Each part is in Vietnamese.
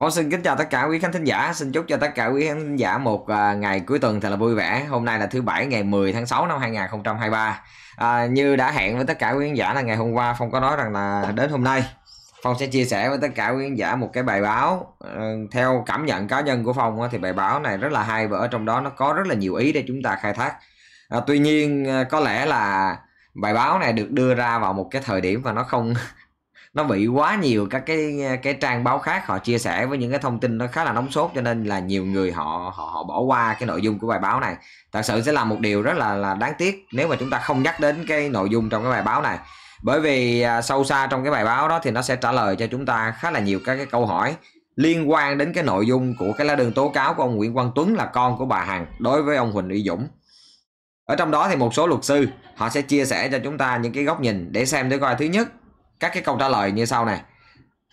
Con xin kính chào tất cả quý khán thính giả, xin chúc cho tất cả quý khán thính giả một à, ngày cuối tuần thật là vui vẻ. Hôm nay là thứ bảy ngày 10 tháng 6 năm 2023. À, như đã hẹn với tất cả quý khán giả là ngày hôm qua Phong có nói rằng là đến hôm nay Phong sẽ chia sẻ với tất cả quý khán giả một cái bài báo ờ, theo cảm nhận cá nhân của Phong thì bài báo này rất là hay và ở trong đó nó có rất là nhiều ý để chúng ta khai thác à, tuy nhiên à, có lẽ là bài báo này được đưa ra vào một cái thời điểm và nó không nó bị quá nhiều các cái à, cái trang báo khác họ chia sẻ với những cái thông tin nó khá là nóng sốt cho nên là nhiều người họ họ, họ bỏ qua cái nội dung của bài báo này thật sự sẽ là một điều rất là là đáng tiếc nếu mà chúng ta không nhắc đến cái nội dung trong cái bài báo này bởi vì à, sâu xa trong cái bài báo đó thì nó sẽ trả lời cho chúng ta khá là nhiều các cái câu hỏi liên quan đến cái nội dung của cái lá đơn tố cáo của ông Nguyễn Quang Tuấn là con của bà Hằng đối với ông Huỳnh Uy Dũng ở trong đó thì một số luật sư họ sẽ chia sẻ cho chúng ta những cái góc nhìn để xem để coi thứ nhất các cái câu trả lời như sau này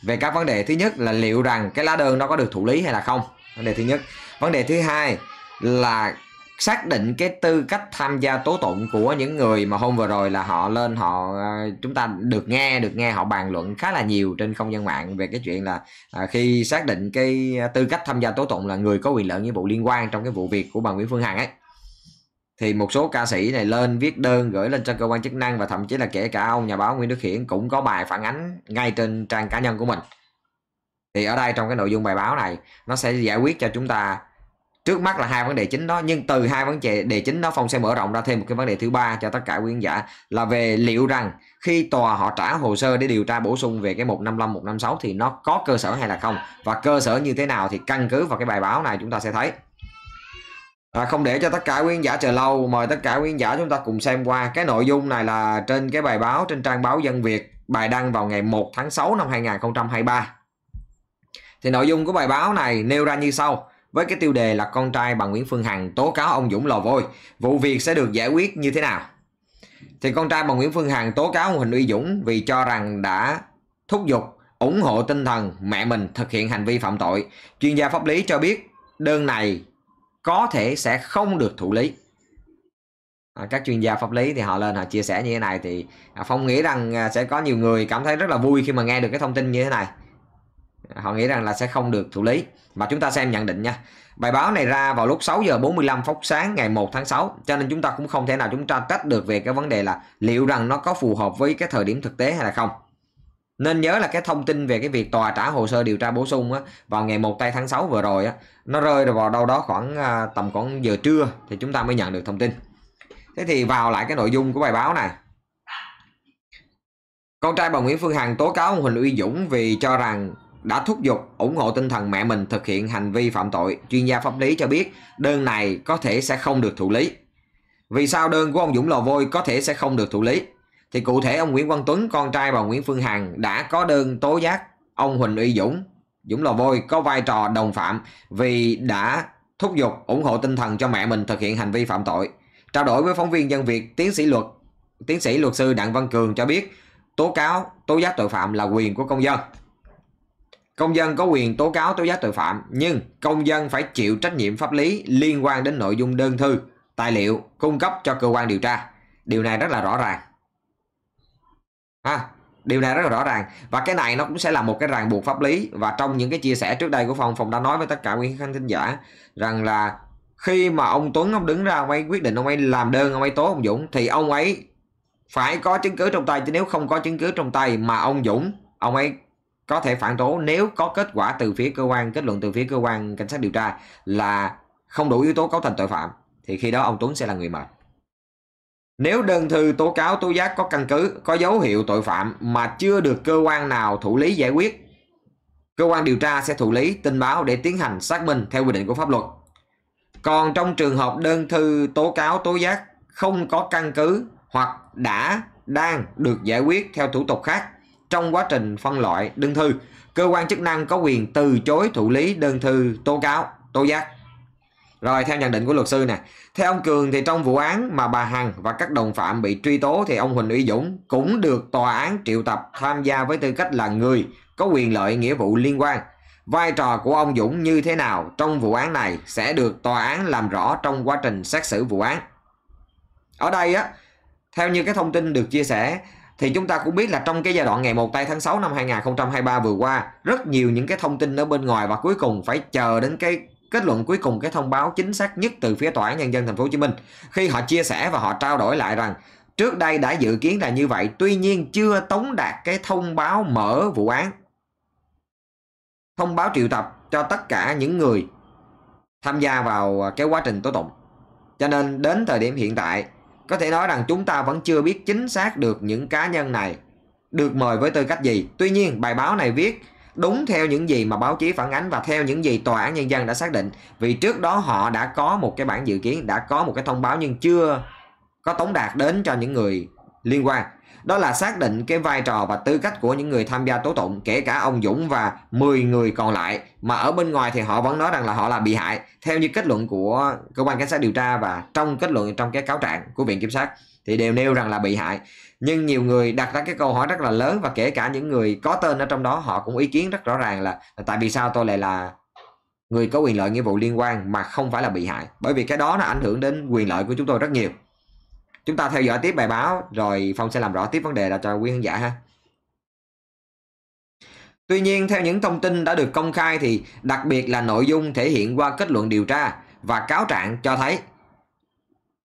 về các vấn đề thứ nhất là liệu rằng cái lá đơn đó có được thụ lý hay là không vấn đề thứ nhất vấn đề thứ hai là xác định cái tư cách tham gia tố tụng của những người mà hôm vừa rồi là họ lên họ ờ, chúng ta được nghe được nghe họ bàn luận khá là nhiều trên không gian mạng về cái chuyện là ờ, khi xác định cái tư cách tham gia tố tụng là người có quyền lợi nghĩa vụ liên quan trong cái vụ việc của bà Nguyễn Phương Hằng ấy thì một số ca sĩ này lên viết đơn gửi lên cho cơ quan chức năng và thậm chí là kể cả ông nhà báo Nguyễn Đức Hiển cũng có bài phản ánh ngay trên trang cá nhân của mình thì ở đây trong cái nội dung bài báo này nó sẽ giải quyết cho chúng ta trước mắt là hai vấn đề chính đó nhưng từ hai vấn đề chính đó phong sẽ mở rộng ra thêm một cái vấn đề thứ ba cho tất cả quý khán giả là về liệu rằng khi tòa họ trả hồ sơ để điều tra bổ sung về cái 155 156 thì nó có cơ sở hay là không và cơ sở như thế nào thì căn cứ vào cái bài báo này chúng ta sẽ thấy À, không để cho tất cả quý giả chờ lâu, mời tất cả quý giả chúng ta cùng xem qua. Cái nội dung này là trên cái bài báo trên trang báo Dân Việt, bài đăng vào ngày 1 tháng 6 năm 2023. Thì nội dung của bài báo này nêu ra như sau với cái tiêu đề là con trai bà Nguyễn Phương Hằng tố cáo ông Dũng lò vôi, vụ việc sẽ được giải quyết như thế nào? Thì con trai bà Nguyễn Phương Hằng tố cáo ông Huỳnh Uy Dũng vì cho rằng đã thúc giục, ủng hộ tinh thần mẹ mình thực hiện hành vi phạm tội. Chuyên gia pháp lý cho biết đơn này có thể sẽ không được thụ lý à, các chuyên gia pháp lý thì họ lên họ chia sẻ như thế này thì à, phong nghĩ rằng à, sẽ có nhiều người cảm thấy rất là vui khi mà nghe được cái thông tin như thế này à, họ nghĩ rằng là sẽ không được thụ lý và chúng ta xem nhận định nha bài báo này ra vào lúc 6 giờ 45 phút sáng ngày 1 tháng 6 cho nên chúng ta cũng không thể nào chúng ta trách được về cái vấn đề là liệu rằng nó có phù hợp với cái thời điểm thực tế hay là không nên nhớ là cái thông tin về cái việc tòa trả hồ sơ điều tra bổ sung á, vào ngày 1 tây tháng 6 vừa rồi á, nó rơi vào đâu đó khoảng à, tầm khoảng giờ trưa thì chúng ta mới nhận được thông tin. Thế thì vào lại cái nội dung của bài báo này. Con trai bà Nguyễn Phương Hằng tố cáo ông Huỳnh Uy Dũng vì cho rằng đã thúc giục ủng hộ tinh thần mẹ mình thực hiện hành vi phạm tội. Chuyên gia pháp lý cho biết đơn này có thể sẽ không được thụ lý. Vì sao đơn của ông Dũng Lò Vôi có thể sẽ không được thụ lý? thì cụ thể ông Nguyễn Văn Tuấn con trai bà Nguyễn Phương Hằng đã có đơn tố giác ông Huỳnh Uy Dũng Dũng Lò Vôi có vai trò đồng phạm vì đã thúc giục ủng hộ tinh thần cho mẹ mình thực hiện hành vi phạm tội. Trao đổi với phóng viên dân Việt, tiến sĩ luật tiến sĩ luật sư Đặng Văn Cường cho biết tố cáo tố giác tội phạm là quyền của công dân. Công dân có quyền tố cáo tố giác tội phạm nhưng công dân phải chịu trách nhiệm pháp lý liên quan đến nội dung đơn thư, tài liệu cung cấp cho cơ quan điều tra. Điều này rất là rõ ràng ha điều này rất là rõ ràng và cái này nó cũng sẽ là một cái ràng buộc pháp lý và trong những cái chia sẻ trước đây của phòng phòng đã nói với tất cả quý khán thính giả rằng là khi mà ông Tuấn ông đứng ra ông ấy quyết định ông ấy làm đơn ông ấy tố ông Dũng thì ông ấy phải có chứng cứ trong tay chứ nếu không có chứng cứ trong tay mà ông Dũng ông ấy có thể phản tố nếu có kết quả từ phía cơ quan kết luận từ phía cơ quan cảnh sát điều tra là không đủ yếu tố cấu thành tội phạm thì khi đó ông Tuấn sẽ là người mệt nếu đơn thư tố cáo tố giác có căn cứ, có dấu hiệu tội phạm mà chưa được cơ quan nào thụ lý giải quyết, cơ quan điều tra sẽ thụ lý tin báo để tiến hành xác minh theo quy định của pháp luật. Còn trong trường hợp đơn thư tố cáo tố giác không có căn cứ hoặc đã đang được giải quyết theo thủ tục khác trong quá trình phân loại đơn thư, cơ quan chức năng có quyền từ chối thụ lý đơn thư tố cáo tố giác. Rồi theo nhận định của luật sư nè, theo ông Cường thì trong vụ án mà bà Hằng và các đồng phạm bị truy tố thì ông Huỳnh Uy Dũng cũng được tòa án triệu tập tham gia với tư cách là người có quyền lợi nghĩa vụ liên quan. Vai trò của ông Dũng như thế nào trong vụ án này sẽ được tòa án làm rõ trong quá trình xét xử vụ án. Ở đây á, theo như cái thông tin được chia sẻ thì chúng ta cũng biết là trong cái giai đoạn ngày 1 tây tháng 6 năm 2023 vừa qua rất nhiều những cái thông tin ở bên ngoài và cuối cùng phải chờ đến cái Kết luận cuối cùng cái thông báo chính xác nhất từ phía tòa án nhân dân thành phố Hồ Chí Minh khi họ chia sẻ và họ trao đổi lại rằng trước đây đã dự kiến là như vậy, tuy nhiên chưa tống đạt cái thông báo mở vụ án. Thông báo triệu tập cho tất cả những người tham gia vào cái quá trình tố tụng. Cho nên đến thời điểm hiện tại, có thể nói rằng chúng ta vẫn chưa biết chính xác được những cá nhân này được mời với tư cách gì. Tuy nhiên, bài báo này viết đúng theo những gì mà báo chí phản ánh và theo những gì tòa án nhân dân đã xác định vì trước đó họ đã có một cái bản dự kiến đã có một cái thông báo nhưng chưa có tống đạt đến cho những người liên quan đó là xác định cái vai trò và tư cách của những người tham gia tố tụng kể cả ông Dũng và 10 người còn lại mà ở bên ngoài thì họ vẫn nói rằng là họ là bị hại theo như kết luận của cơ quan cảnh sát điều tra và trong kết luận trong cái cáo trạng của viện kiểm sát thì đều nêu rằng là bị hại nhưng nhiều người đặt ra cái câu hỏi rất là lớn và kể cả những người có tên ở trong đó họ cũng ý kiến rất rõ ràng là, tại vì sao tôi lại là người có quyền lợi nghĩa vụ liên quan mà không phải là bị hại bởi vì cái đó nó ảnh hưởng đến quyền lợi của chúng tôi rất nhiều chúng ta theo dõi tiếp bài báo rồi phong sẽ làm rõ tiếp vấn đề là cho quý khán giả ha tuy nhiên theo những thông tin đã được công khai thì đặc biệt là nội dung thể hiện qua kết luận điều tra và cáo trạng cho thấy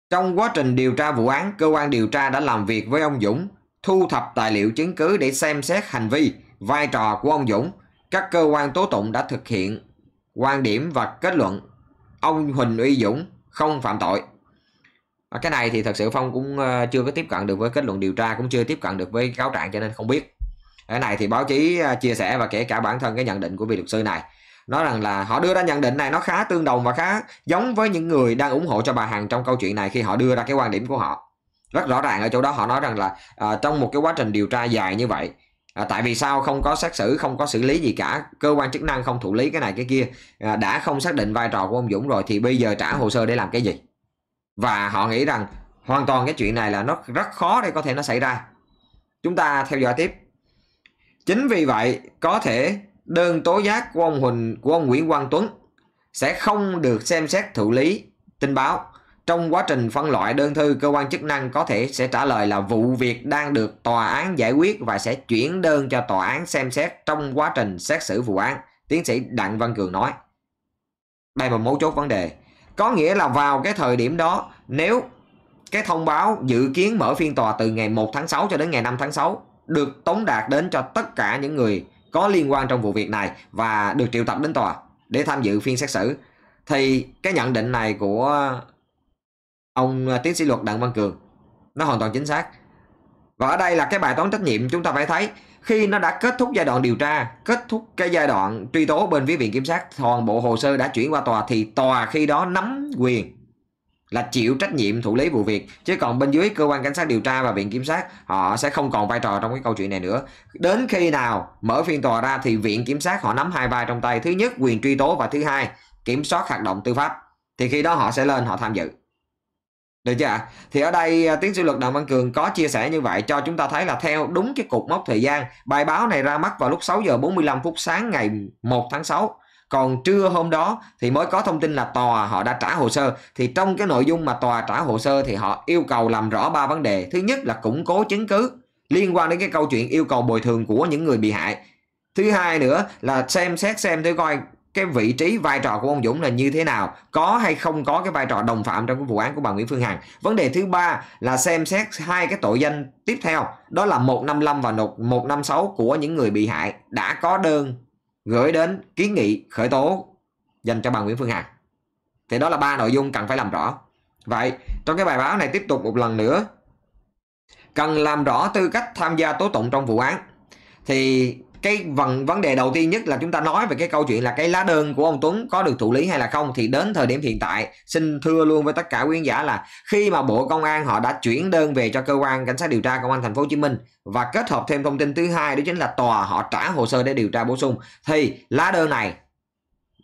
trong quá trình điều tra vụ án, cơ quan điều tra đã làm việc với ông Dũng, thu thập tài liệu chứng cứ để xem xét hành vi, vai trò của ông Dũng. Các cơ quan tố tụng đã thực hiện quan điểm và kết luận ông Huỳnh Uy Dũng không phạm tội. Và cái này thì thật sự Phong cũng ờ, chưa có tiếp cận được với kết luận điều tra, cũng chưa tiếp cận được với cáo trạng cho nên không biết. Cái này thì báo chí ờ, chia sẻ và kể cả bản thân cái nhận định của vị luật sư này nói rằng là họ đưa ra nhận định này nó khá tương đồng và khá giống với những người đang ủng hộ cho bà Hằng trong câu chuyện này khi họ đưa ra cái quan điểm của họ rất rõ ràng ở chỗ đó họ nói rằng là à, trong một cái quá trình điều tra dài như vậy à, tại vì sao không có xét xử không có xử lý gì cả cơ quan chức năng không thụ lý cái này cái kia à, đã không xác định vai trò của ông Dũng rồi thì bây giờ trả hồ sơ để làm cái gì và họ nghĩ rằng hoàn toàn cái chuyện này là nó rất khó để có thể nó xảy ra chúng ta theo dõi tiếp chính vì vậy có thể đơn tố giác của ông Huỳnh của ông Nguyễn Quang Tuấn sẽ không được xem xét thụ lý tin báo. Trong quá trình phân loại đơn thư, cơ quan chức năng có thể sẽ trả lời là vụ việc đang được tòa án giải quyết và sẽ chuyển đơn cho tòa án xem xét trong quá trình xét xử vụ án, tiến sĩ Đặng Văn Cường nói. Đây là mấu chốt vấn đề. Có nghĩa là vào cái thời điểm đó, nếu cái thông báo dự kiến mở phiên tòa từ ngày 1 tháng 6 cho đến ngày 5 tháng 6 được tống đạt đến cho tất cả những người có liên quan trong vụ việc này và được triệu tập đến tòa để tham dự phiên xét xử thì cái nhận định này của ông tiến sĩ luật đặng văn cường nó hoàn toàn chính xác và ở đây là cái bài toán trách nhiệm chúng ta phải thấy khi nó đã kết thúc giai đoạn điều tra kết thúc cái giai đoạn truy tố bên phía viện kiểm sát toàn bộ hồ sơ đã chuyển qua tòa thì tòa khi đó nắm quyền là chịu trách nhiệm thủ lý vụ việc chứ còn bên dưới cơ quan cảnh sát điều tra và viện kiểm sát họ sẽ không còn vai trò trong cái câu chuyện này nữa đến khi nào mở phiên tòa ra thì viện kiểm sát họ nắm hai vai trong tay thứ nhất quyền truy tố và thứ hai kiểm soát hoạt động tư pháp thì khi đó họ sẽ lên họ tham dự được chưa ạ? Thì ở đây à, tiến sĩ luật Đặng Văn Cường có chia sẻ như vậy cho chúng ta thấy là theo đúng cái cục mốc thời gian. Bài báo này ra mắt vào lúc 6 giờ 45 phút sáng ngày 1 tháng 6 còn trưa hôm đó thì mới có thông tin là tòa họ đã trả hồ sơ thì trong cái nội dung mà tòa trả hồ sơ thì họ yêu cầu làm rõ ba vấn đề thứ nhất là củng cố chứng cứ liên quan đến cái câu chuyện yêu cầu bồi thường của những người bị hại thứ hai nữa là xem xét xem thử coi cái vị trí vai trò của ông Dũng là như thế nào có hay không có cái vai trò đồng phạm trong cái vụ án của bà Nguyễn Phương Hằng vấn đề thứ ba là xem xét hai cái tội danh tiếp theo đó là 155 và 156 của những người bị hại đã có đơn gửi đến kiến nghị khởi tố dành cho bà Nguyễn Phương Hằng. Thì đó là ba nội dung cần phải làm rõ. Vậy, trong cái bài báo này tiếp tục một lần nữa cần làm rõ tư cách tham gia tố tụng trong vụ án. Thì cái vấn vấn đề đầu tiên nhất là chúng ta nói về cái câu chuyện là cái lá đơn của ông Tuấn có được thụ lý hay là không thì đến thời điểm hiện tại xin thưa luôn với tất cả quý giả là khi mà Bộ Công an họ đã chuyển đơn về cho cơ quan cảnh sát điều tra công an thành phố Hồ Chí Minh và kết hợp thêm thông tin thứ hai đó chính là tòa họ trả hồ sơ để điều tra bổ sung thì lá đơn này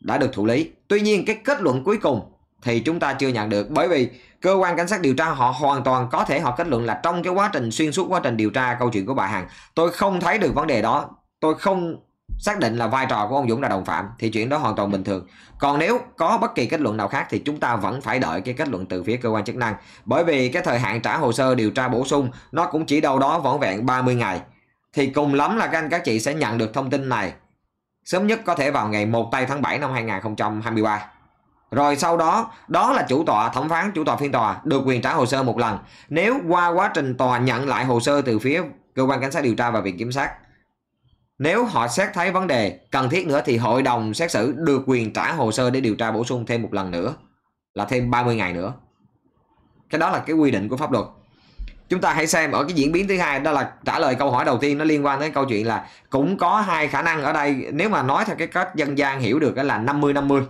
đã được thụ lý. Tuy nhiên cái kết luận cuối cùng thì chúng ta chưa nhận được bởi vì cơ quan cảnh sát điều tra họ hoàn toàn có thể họ kết luận là trong cái quá trình xuyên suốt quá trình điều tra câu chuyện của bà Hằng tôi không thấy được vấn đề đó tôi không xác định là vai trò của ông Dũng là đồng phạm thì chuyện đó hoàn toàn bình thường. Còn nếu có bất kỳ kết luận nào khác thì chúng ta vẫn phải đợi cái kết luận từ phía cơ quan chức năng bởi vì cái thời hạn trả hồ sơ điều tra bổ sung nó cũng chỉ đâu đó vỏn vẹn 30 ngày. Thì cùng lắm là các anh các chị sẽ nhận được thông tin này sớm nhất có thể vào ngày 1 tây tháng 7 năm 2023. Rồi sau đó, đó là chủ tọa, thẩm phán, chủ tọa phiên tòa được quyền trả hồ sơ một lần. Nếu qua quá trình tòa nhận lại hồ sơ từ phía cơ quan cảnh sát điều tra và viện kiểm sát nếu họ xét thấy vấn đề cần thiết nữa thì hội đồng xét xử được quyền trả hồ sơ để điều tra bổ sung thêm một lần nữa là thêm 30 ngày nữa. Cái đó là cái quy định của pháp luật. Chúng ta hãy xem ở cái diễn biến thứ hai đó là trả lời câu hỏi đầu tiên nó liên quan đến câu chuyện là cũng có hai khả năng ở đây nếu mà nói theo cái cách dân gian hiểu được đó là 50 50.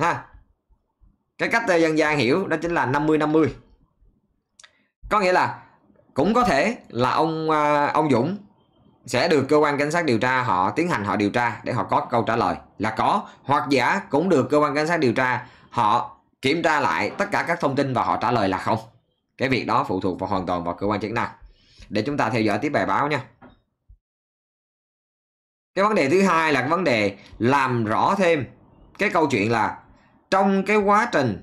Ha. Cái cách ờ, dân gian hiểu đó chính là 50 50. Có nghĩa là cũng có thể là ông ờ, ông Dũng sẽ được cơ quan cảnh sát điều tra họ tiến hành họ điều tra để họ có câu trả lời là có hoặc giả cũng được cơ quan cảnh sát điều tra họ kiểm tra lại tất cả các thông tin và họ trả lời là không cái việc đó phụ thuộc vào hoàn toàn vào cơ quan chức năng để chúng ta theo dõi tiếp bài báo nha cái vấn đề thứ hai là cái vấn đề làm rõ thêm cái câu chuyện là trong cái quá trình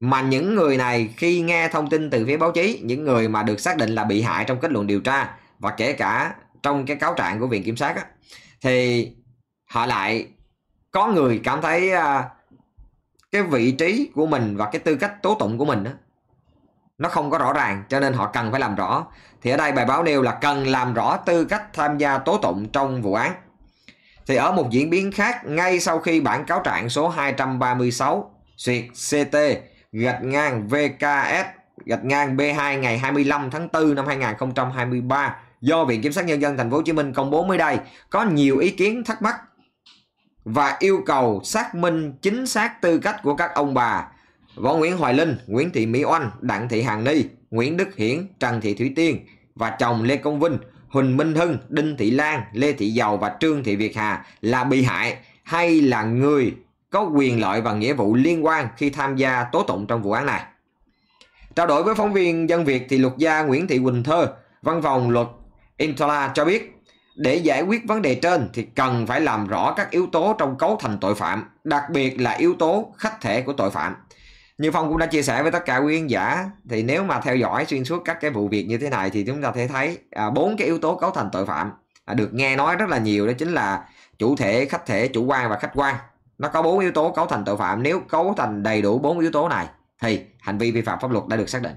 mà những người này khi nghe thông tin từ phía báo chí những người mà được xác định là bị hại trong kết luận điều tra và kể cả trong cái cáo trạng của viện kiểm sát á, thì họ lại có người cảm thấy uh, cái vị trí của mình và cái tư cách tố tụng của mình đó, nó không có rõ ràng cho nên họ cần phải làm rõ thì ở đây bài báo nêu là cần làm rõ tư cách tham gia tố tụng trong vụ án thì ở một diễn biến khác ngay sau khi bản cáo trạng số 236 duyệt CT gạch ngang VKS gạch ngang B2 ngày 25 tháng 4 năm 2023 do Viện Kiểm sát Nhân dân Thành phố Hồ Chí Minh công bố mới đây có nhiều ý kiến thắc mắc và yêu cầu xác minh chính xác tư cách của các ông bà Võ Nguyễn Hoài Linh, Nguyễn Thị Mỹ Oanh, Đặng Thị Hàn Ni, Nguyễn Đức Hiển, Trần Thị Thủy Tiên và chồng Lê Công Vinh, Huỳnh Minh Hưng, Đinh Thị Lan, Lê Thị Dầu và Trương Thị Việt Hà là bị hại hay là người có quyền lợi và nghĩa vụ liên quan khi tham gia tố tụng trong vụ án này. Trao đổi với phóng viên Dân Việt thì luật gia Nguyễn Thị Quỳnh Thơ, văn phòng luật Intola cho biết, để giải quyết vấn đề trên thì cần phải làm rõ các yếu tố trong cấu thành tội phạm, đặc biệt là yếu tố khách thể của tội phạm. Như Phong cũng đã chia sẻ với tất cả quý khán giả thì nếu mà theo dõi xuyên suốt các cái vụ việc như thế này thì chúng ta thể thấy à, bốn cái yếu tố cấu thành tội phạm à, được nghe nói rất là nhiều đó chính là chủ thể, khách thể, chủ quan và khách quan. Nó có bốn yếu tố cấu thành tội phạm, nếu cấu thành đầy đủ bốn yếu tố này thì hành vi vi phạm pháp luật đã được xác định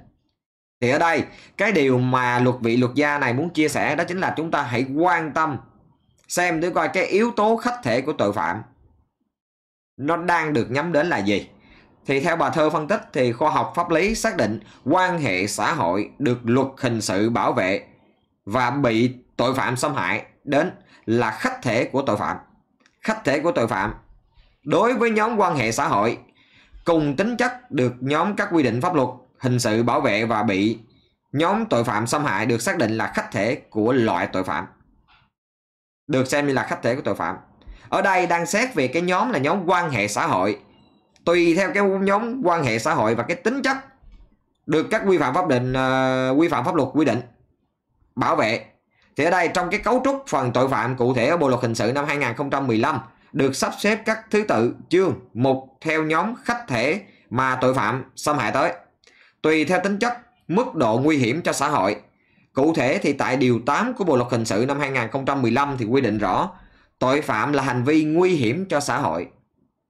thì ở đây cái điều mà luật vị luật gia này muốn chia sẻ đó chính là chúng ta hãy quan tâm xem thử coi cái yếu tố khách thể của tội phạm nó đang được nhắm đến là gì thì theo bà thơ phân tích thì khoa học pháp lý xác định quan hệ xã hội được luật hình sự bảo vệ và bị tội phạm xâm hại đến là khách thể của tội phạm khách thể của tội phạm đối với nhóm quan hệ xã hội cùng tính chất được nhóm các quy định pháp luật hình sự bảo vệ và bị nhóm tội phạm xâm hại được xác định là khách thể của loại tội phạm được xem như là khách thể của tội phạm ở đây đang xét về cái nhóm là nhóm quan hệ xã hội tùy theo cái nhóm quan hệ xã hội và cái tính chất được các quy phạm pháp định uh, ờ, quy phạm pháp luật quy định bảo vệ thì ở đây trong cái cấu trúc phần tội phạm cụ thể ở bộ luật hình sự năm 2015 được sắp xếp các thứ tự chương mục theo nhóm khách thể mà tội phạm xâm hại tới tùy theo tính chất, mức độ nguy hiểm cho xã hội. Cụ thể thì tại Điều 8 của Bộ Luật Hình sự năm 2015 thì quy định rõ tội phạm là hành vi nguy hiểm cho xã hội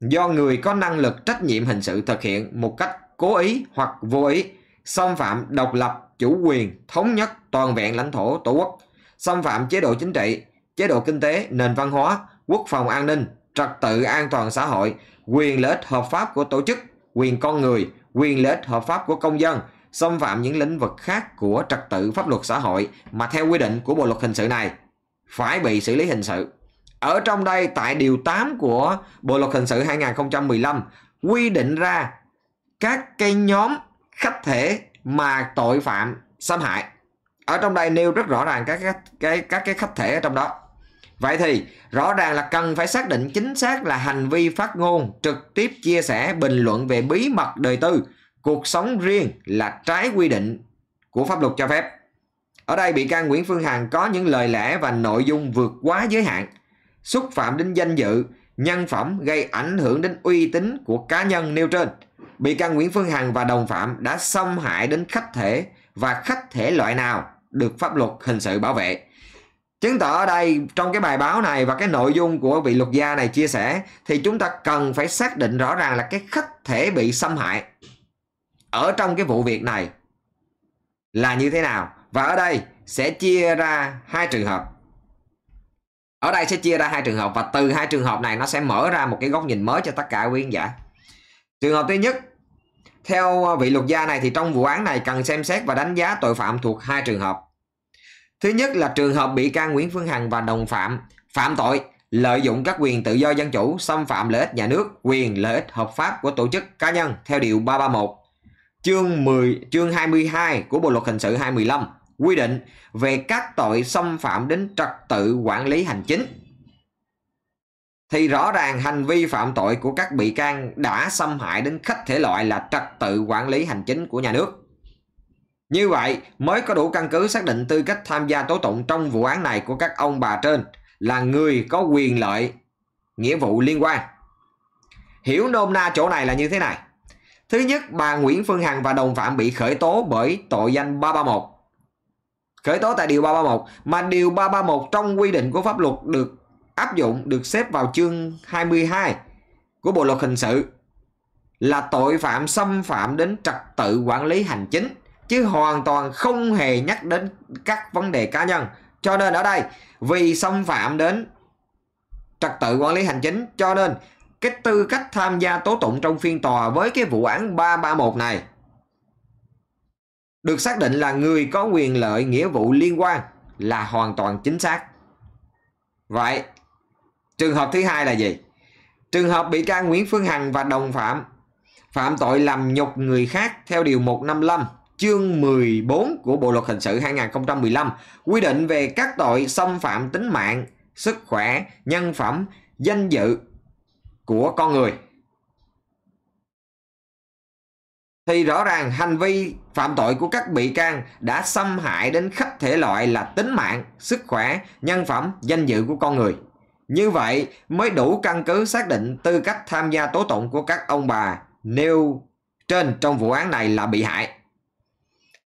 do người có năng lực trách nhiệm hình sự thực hiện một cách cố ý hoặc vô ý xâm phạm độc lập, chủ quyền, thống nhất, toàn vẹn lãnh thổ Tổ quốc, xâm phạm chế độ chính trị, chế độ kinh tế, nền văn hóa, quốc phòng an ninh, trật tự an toàn xã hội, quyền lợi ích hợp pháp của tổ chức, quyền con người, quyền lợi ích hợp pháp của công dân, xâm phạm những lĩnh vực khác của trật tự pháp luật xã hội mà theo quy định của Bộ luật hình sự này phải bị xử lý hình sự. Ở trong đây tại điều 8 của Bộ luật hình sự 2015 quy định ra các cái nhóm khách thể mà tội phạm xâm hại. Ở trong đây nêu rất rõ ràng các cái các, cái khách thể ở trong đó. Vậy thì rõ ràng là cần phải xác định chính xác là hành vi phát ngôn, trực tiếp chia sẻ, bình luận về bí mật đời tư, cuộc sống riêng là trái quy định của pháp luật cho phép. Ở đây bị can Nguyễn Phương Hằng có những lời lẽ và nội dung vượt quá giới hạn, xúc phạm đến danh dự, nhân phẩm gây ảnh hưởng đến uy tín của cá nhân nêu trên. Bị can Nguyễn Phương Hằng và đồng phạm đã xâm hại đến khách thể và khách thể loại nào được pháp luật hình sự bảo vệ Chứng tỏ ở đây trong cái bài báo này và cái nội dung của vị luật gia này chia sẻ thì chúng ta cần phải xác định rõ ràng là cái khách thể bị xâm hại ở trong cái vụ việc này là như thế nào. Và ở đây sẽ chia ra hai trường hợp. Ở đây sẽ chia ra hai trường hợp và từ hai trường hợp này nó sẽ mở ra một cái góc nhìn mới cho tất cả quý khán giả. Trường hợp thứ nhất, theo vị luật gia này thì trong vụ án này cần xem xét và đánh giá tội phạm thuộc hai trường hợp Thứ nhất là trường hợp bị can Nguyễn Phương Hằng và đồng phạm phạm tội lợi dụng các quyền tự do dân chủ xâm phạm lợi ích nhà nước, quyền lợi ích hợp pháp của tổ chức cá nhân theo điều 331 chương 10 chương 22 của Bộ luật hình sự 2015 quy định về các tội xâm phạm đến trật tự quản lý hành chính. Thì rõ ràng hành vi phạm tội của các bị can đã xâm hại đến khách thể loại là trật tự quản lý hành chính của nhà nước. Như vậy mới có đủ căn cứ xác định tư cách tham gia tố tụng trong vụ án này của các ông bà trên là người có quyền lợi, nghĩa vụ liên quan. Hiểu nôm na chỗ này là như thế này. Thứ nhất, bà Nguyễn Phương Hằng và đồng phạm bị khởi tố bởi tội danh 331. Khởi tố tại điều 331 mà điều 331 trong quy định của pháp luật được áp dụng được xếp vào chương 22 của Bộ luật hình sự là tội phạm xâm phạm đến trật tự quản lý hành chính chứ hoàn toàn không hề nhắc đến các vấn đề cá nhân cho nên ở đây vì xâm phạm đến trật tự quản lý hành chính cho nên cái tư cách tham gia tố tụng trong phiên tòa với cái vụ án 331 này được xác định là người có quyền lợi nghĩa vụ liên quan là hoàn toàn chính xác. Vậy, trường hợp thứ hai là gì? Trường hợp bị can Nguyễn Phương Hằng và đồng phạm phạm tội làm nhục người khác theo điều 155 chương 14 của Bộ luật hình sự 2015 quy định về các tội xâm phạm tính mạng, sức khỏe, nhân phẩm, danh dự của con người. Thì rõ ràng hành vi phạm tội của các bị can đã xâm hại đến khắp thể loại là tính mạng, sức khỏe, nhân phẩm, danh dự của con người. Như vậy mới đủ căn cứ xác định tư cách tham gia tố tụng của các ông bà nêu trên trong vụ án này là bị hại.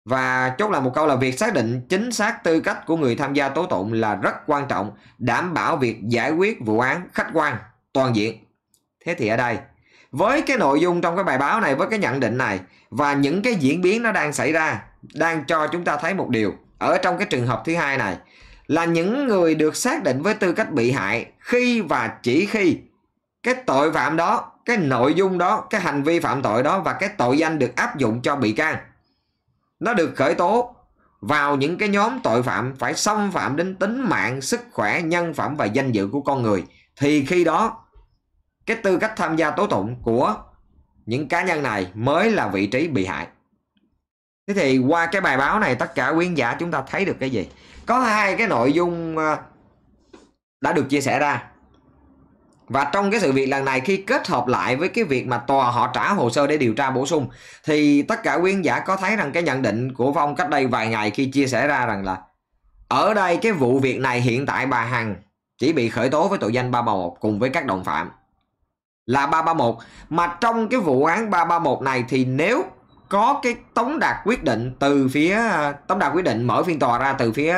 Và chốt lại một câu là việc xác định chính xác tư cách của người tham gia tố tụng là rất quan trọng, đảm bảo việc giải quyết vụ án khách quan, toàn diện. Thế thì ở đây, với cái nội dung trong cái bài báo này, với cái nhận định này và những cái diễn biến nó đang xảy ra, đang cho chúng ta thấy một điều ở trong cái trường hợp thứ hai này là những người được xác định với tư cách bị hại khi và chỉ khi cái tội phạm đó, cái nội dung đó, cái hành vi phạm tội đó và cái tội danh được áp dụng cho bị can nó được khởi tố vào những cái nhóm tội phạm phải xâm phạm đến tính mạng, sức khỏe, nhân phẩm và danh dự của con người thì khi đó cái tư cách tham gia tố tụng của những cá nhân này mới là vị trí bị hại. Thế thì qua cái bài báo này tất cả quý giả chúng ta thấy được cái gì? Có hai cái nội dung à, đã được chia sẻ ra và trong cái sự việc lần này khi kết hợp lại với cái việc mà tòa họ trả hồ sơ để điều tra bổ sung thì tất cả quyên giả có thấy rằng cái nhận định của Phong cách đây vài ngày khi chia sẻ ra rằng là ở đây cái vụ việc này hiện tại bà Hằng chỉ bị khởi tố với tội danh 331 cùng với các đồng phạm là 331 mà trong cái vụ án 331 này thì nếu có cái tống đạt quyết định từ phía tống đạt quyết định mở phiên tòa ra từ phía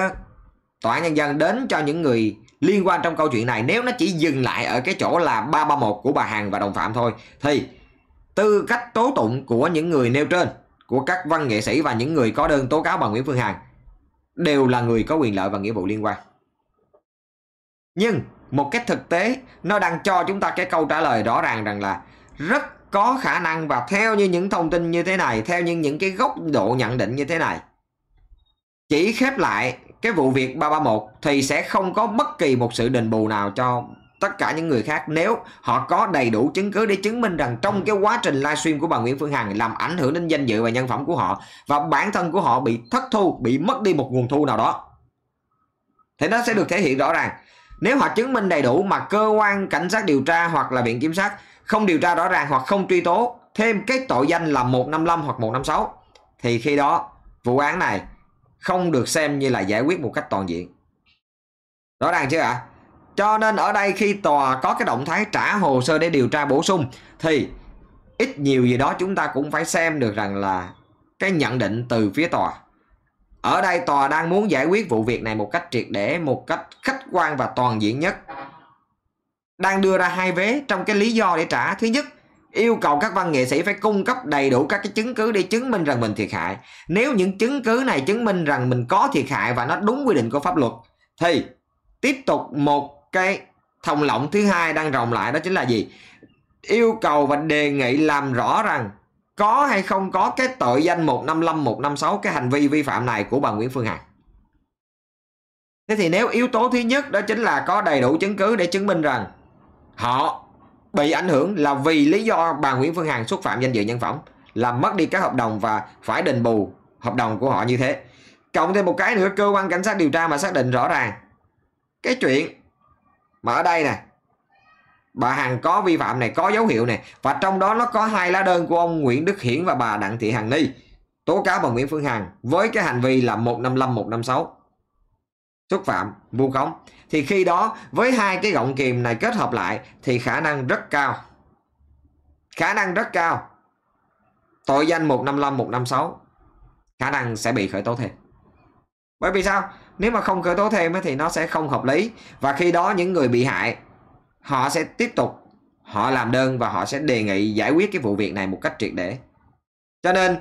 tòa án nhân dân đến cho những người liên quan trong câu chuyện này nếu nó chỉ dừng lại ở cái chỗ là 331 của bà Hằng và đồng phạm thôi thì tư cách tố tụng của những người nêu trên của các văn nghệ sĩ và những người có đơn tố cáo bà Nguyễn Phương Hằng đều là người có quyền lợi và nghĩa vụ liên quan. Nhưng một cái thực tế nó đang cho chúng ta cái câu trả lời rõ ràng rằng là rất có khả năng và theo như những thông tin như thế này, theo như những cái góc độ nhận định như thế này, chỉ khép lại cái vụ việc 331 thì sẽ không có bất kỳ một sự đền bù nào cho tất cả những người khác nếu họ có đầy đủ chứng cứ để chứng minh rằng trong cái quá trình livestream của bà Nguyễn Phương Hằng làm ảnh hưởng đến danh dự và nhân phẩm của họ và bản thân của họ bị thất thu, bị mất đi một nguồn thu nào đó. Thì nó sẽ được thể hiện rõ ràng. Nếu họ chứng minh đầy đủ mà cơ quan cảnh sát điều tra hoặc là viện kiểm sát không điều tra rõ ràng hoặc không truy tố thêm cái tội danh là 155 hoặc 156 thì khi đó vụ án này không được xem như là giải quyết một cách toàn diện rõ ràng chưa ạ à? cho nên ở đây khi tòa có cái động thái trả hồ sơ để điều tra bổ sung thì ít nhiều gì đó chúng ta cũng phải xem được rằng là cái nhận định từ phía tòa ở đây tòa đang muốn giải quyết vụ việc này một cách triệt để một cách khách quan và toàn diện nhất đang đưa ra hai vế trong cái lý do để trả thứ nhất yêu cầu các văn nghệ sĩ phải cung cấp đầy đủ các cái chứng cứ để chứng minh rằng mình thiệt hại. Nếu những chứng cứ này chứng minh rằng mình có thiệt hại và nó đúng quy định của pháp luật thì tiếp tục một cái thòng lọng thứ hai đang rộng lại đó chính là gì? Yêu cầu và đề nghị làm rõ rằng có hay không có cái tội danh 155 156 cái hành vi vi phạm này của bà Nguyễn Phương Hằng. Thế thì nếu yếu tố thứ nhất đó chính là có đầy đủ chứng cứ để chứng minh rằng họ bị ảnh hưởng là vì lý do bà Nguyễn Phương Hằng xúc phạm danh dự nhân phẩm làm mất đi các hợp đồng và phải đền bù hợp đồng của họ như thế cộng thêm một cái nữa cơ quan cảnh sát điều tra mà xác định rõ ràng cái chuyện mà ở đây nè bà Hằng có vi phạm này có dấu hiệu này và trong đó nó có hai lá đơn của ông Nguyễn Đức Hiển và bà Đặng Thị Hằng Ni tố cáo bà Nguyễn Phương Hằng với cái hành vi là 155 156 xúc phạm vu khống thì khi đó với hai cái gọng kìm này kết hợp lại thì khả năng rất cao khả năng rất cao tội danh 155 156 khả năng sẽ bị khởi tố thêm bởi vì sao nếu mà không khởi tố thêm thì nó sẽ không hợp lý và khi đó những người bị hại họ sẽ tiếp tục họ làm đơn và họ sẽ đề nghị giải quyết cái vụ việc này một cách triệt để cho nên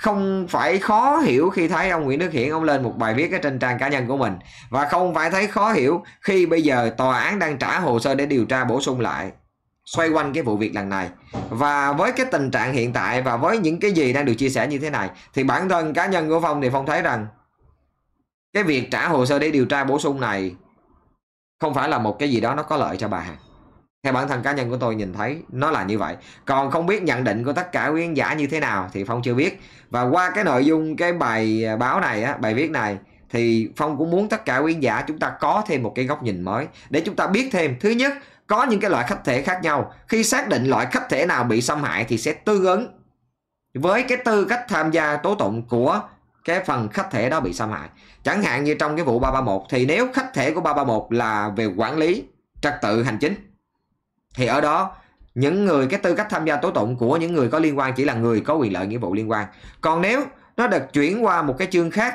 không phải khó hiểu khi thấy ông Nguyễn Đức Hiển ông lên một bài viết ở trên trang cá nhân của mình và không phải thấy khó hiểu khi bây giờ tòa án đang trả hồ sơ để điều tra bổ sung lại xoay quanh cái vụ việc lần này và với cái tình trạng hiện tại và với những cái gì đang được chia sẻ như thế này thì bản thân cá nhân của Phong thì Phong thấy rằng cái việc trả hồ sơ để điều tra bổ sung này không phải là một cái gì đó nó có lợi cho bà Hằng theo bản thân cá nhân của tôi nhìn thấy nó là như vậy còn không biết nhận định của tất cả quý khán giả như thế nào thì phong chưa biết và qua cái nội dung cái bài à, báo này á bài viết này thì phong cũng muốn tất cả quý khán giả chúng ta có thêm một cái góc nhìn mới để chúng ta biết thêm thứ nhất có những cái loại khách thể khác nhau khi xác định loại khách thể nào bị xâm hại thì sẽ tương ứng với cái tư cách tham gia tố tụng của cái phần khách thể đó bị xâm hại chẳng hạn như trong cái vụ 331 thì nếu khách thể của 331 là về quản lý trật tự hành chính thì ở đó những người cái tư cách tham gia tố tụng của những người có liên quan chỉ là người có quyền lợi nghĩa vụ liên quan còn nếu nó được chuyển qua một cái chương khác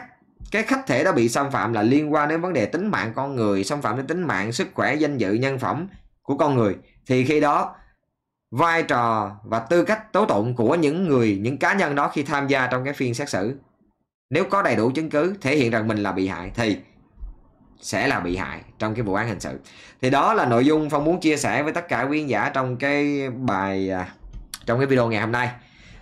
cái khách thể đó bị xâm phạm là liên quan đến vấn đề tính mạng con người xâm phạm đến tính mạng sức khỏe danh dự nhân phẩm của con người thì khi đó vai trò và tư cách tố tụng của những người những cá nhân đó khi tham gia trong cái phiên xét xử nếu có đầy đủ chứng cứ thể hiện rằng mình là bị hại thì sẽ là bị hại trong cái vụ án hình sự thì đó là nội dung phong muốn chia sẻ với tất cả quý giả trong cái bài à, trong cái video ngày hôm nay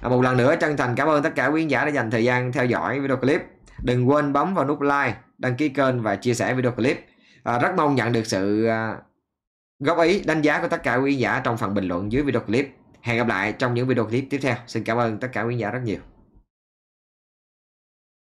à, một lần nữa chân thành cảm ơn tất cả quý giả đã dành thời gian theo dõi video clip đừng quên bấm vào nút like đăng ký kênh và chia sẻ video clip à, rất mong nhận được sự à, góp ý đánh giá của tất cả quý giả trong phần bình luận dưới video clip hẹn gặp lại trong những video clip tiếp theo xin cảm ơn tất cả quý giả rất nhiều